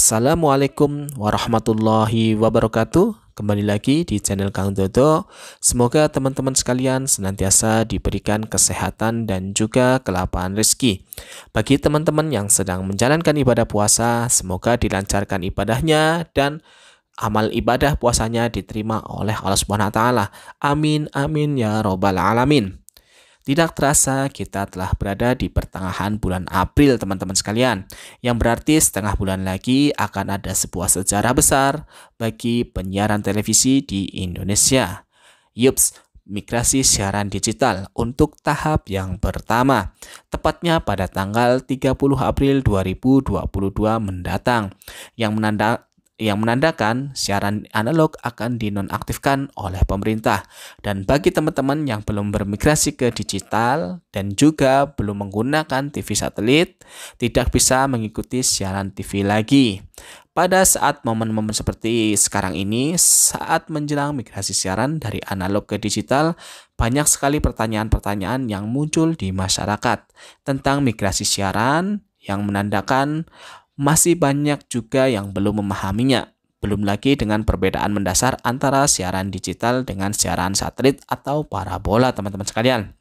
Assalamualaikum warahmatullahi wabarakatuh. Kembali lagi di channel Kang Dodo. Semoga teman-teman sekalian senantiasa diberikan kesehatan dan juga kelapaan rezeki. Bagi teman-teman yang sedang menjalankan ibadah puasa, semoga dilancarkan ibadahnya dan amal ibadah puasanya diterima oleh Allah Subhanahu wa taala. Amin amin ya robbal alamin. Tidak terasa kita telah berada di pertengahan bulan April teman-teman sekalian, yang berarti setengah bulan lagi akan ada sebuah sejarah besar bagi penyiaran televisi di Indonesia. Yups, migrasi siaran digital untuk tahap yang pertama, tepatnya pada tanggal 30 April 2022 mendatang, yang menanda yang menandakan siaran analog akan dinonaktifkan oleh pemerintah. Dan bagi teman-teman yang belum bermigrasi ke digital dan juga belum menggunakan TV satelit, tidak bisa mengikuti siaran TV lagi. Pada saat momen-momen seperti sekarang ini, saat menjelang migrasi siaran dari analog ke digital, banyak sekali pertanyaan-pertanyaan yang muncul di masyarakat tentang migrasi siaran yang menandakan masih banyak juga yang belum memahaminya. Belum lagi dengan perbedaan mendasar antara siaran digital dengan siaran satelit atau parabola, teman-teman sekalian.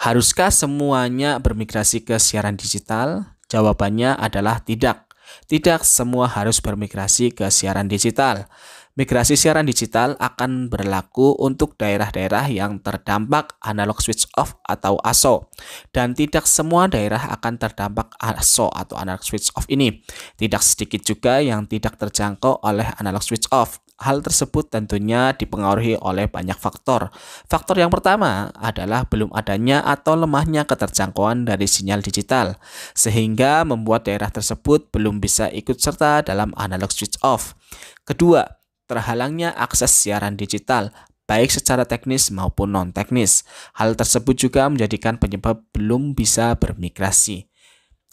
Haruskah semuanya bermigrasi ke siaran digital? Jawabannya adalah tidak. Tidak semua harus bermigrasi ke siaran digital. Migrasi siaran digital akan berlaku untuk daerah-daerah yang terdampak analog switch off atau ASO dan tidak semua daerah akan terdampak ASO atau analog switch off ini. Tidak sedikit juga yang tidak terjangkau oleh analog switch off. Hal tersebut tentunya dipengaruhi oleh banyak faktor. Faktor yang pertama adalah belum adanya atau lemahnya keterjangkauan dari sinyal digital, sehingga membuat daerah tersebut belum bisa ikut serta dalam analog switch off. Kedua, terhalangnya akses siaran digital baik secara teknis maupun non-teknis. Hal tersebut juga menjadikan penyebab belum bisa bermigrasi.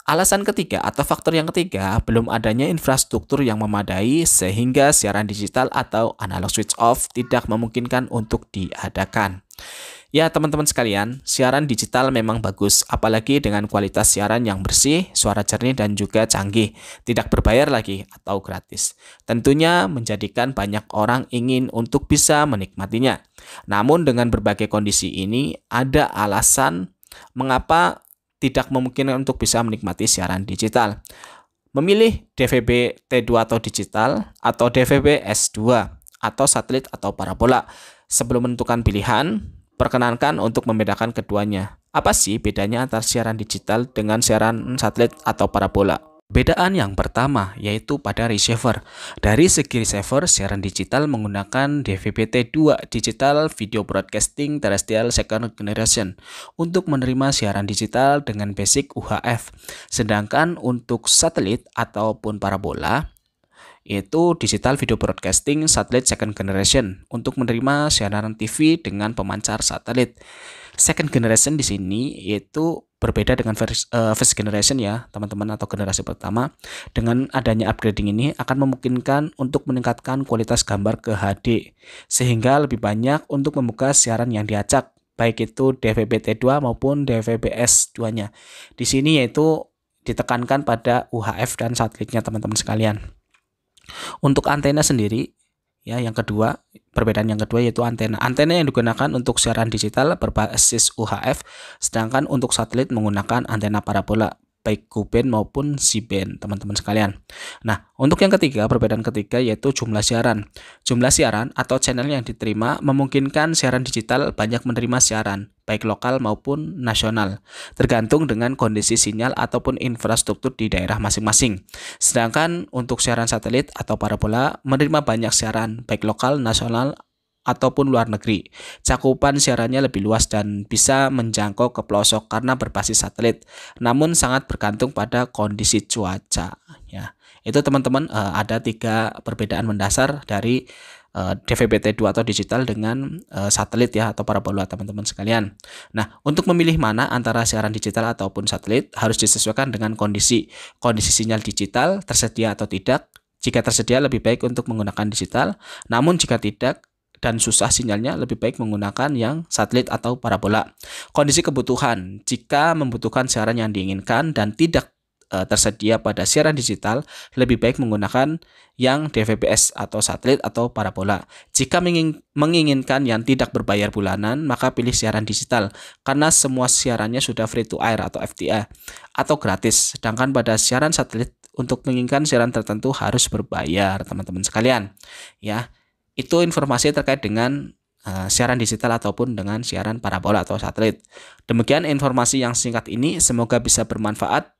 Alasan ketiga atau faktor yang ketiga, belum adanya infrastruktur yang memadai sehingga siaran digital atau analog switch off tidak memungkinkan untuk diadakan. Ya teman-teman sekalian, siaran digital memang bagus, apalagi dengan kualitas siaran yang bersih, suara jernih dan juga canggih, tidak berbayar lagi atau gratis. Tentunya menjadikan banyak orang ingin untuk bisa menikmatinya. Namun dengan berbagai kondisi ini, ada alasan mengapa tidak memungkinkan untuk bisa menikmati siaran digital. Memilih DVB T2 atau digital atau DVB S2 atau satelit atau parabola. Sebelum menentukan pilihan, Perkenankan untuk membedakan keduanya. Apa sih bedanya antara siaran digital dengan siaran satelit atau parabola? Bedaan yang pertama yaitu pada receiver. Dari segi receiver, siaran digital menggunakan DVB-T2 Digital Video Broadcasting Terrestrial Second Generation untuk menerima siaran digital dengan basic UHF. Sedangkan untuk satelit ataupun parabola, yaitu Digital Video Broadcasting satelit Second Generation untuk menerima siaran TV dengan pemancar satelit. Second generation di sini yaitu berbeda dengan first, uh, eh, first generation ya teman-teman atau generasi pertama dengan adanya upgrading ini akan memungkinkan untuk meningkatkan kualitas gambar ke HD sehingga lebih banyak untuk membuka siaran yang diacak baik itu DVB-T2 maupun DVB-S2-nya. Di sini yaitu ditekankan pada UHF dan satelitnya teman-teman sekalian. Untuk antena sendiri, ya yang kedua, perbedaan yang kedua yaitu antena. Antena yang digunakan untuk siaran digital berbasis UHF, sedangkan untuk satelit menggunakan antena parabola baik Kuben maupun Siben teman-teman sekalian. Nah, untuk yang ketiga, perbedaan ketiga yaitu jumlah siaran. Jumlah siaran atau channel yang diterima memungkinkan siaran digital banyak menerima siaran, baik lokal maupun nasional, tergantung dengan kondisi sinyal ataupun infrastruktur di daerah masing-masing. Sedangkan untuk siaran satelit atau parabola menerima banyak siaran, baik lokal, nasional, ataupun luar negeri. Cakupan siarannya lebih luas dan bisa menjangkau ke pelosok karena berbasis satelit. Namun sangat bergantung pada kondisi cuaca. Ya, itu teman-teman eh, ada tiga perbedaan mendasar dari eh, DVB-T2 atau digital dengan eh, satelit ya atau parabola teman-teman sekalian. Nah, untuk memilih mana antara siaran digital ataupun satelit harus disesuaikan dengan kondisi. Kondisi sinyal digital tersedia atau tidak. Jika tersedia lebih baik untuk menggunakan digital, namun jika tidak dan susah sinyalnya lebih baik menggunakan yang satelit atau parabola. Kondisi kebutuhan, jika membutuhkan siaran yang diinginkan dan tidak e, tersedia pada siaran digital, lebih baik menggunakan yang DVBS atau satelit atau parabola. Jika menginginkan yang tidak berbayar bulanan, maka pilih siaran digital karena semua siarannya sudah free to air atau FTA atau gratis. Sedangkan pada siaran satelit untuk menginginkan siaran tertentu harus berbayar, teman-teman sekalian. Ya itu informasi terkait dengan uh, siaran digital ataupun dengan siaran parabola atau satelit. Demikian informasi yang singkat ini, semoga bisa bermanfaat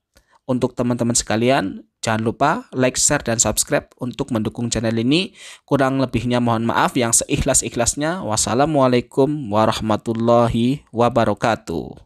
untuk teman-teman sekalian. Jangan lupa like, share, dan subscribe untuk mendukung channel ini. Kurang lebihnya mohon maaf yang seikhlas-ikhlasnya. Wassalamualaikum warahmatullahi wabarakatuh.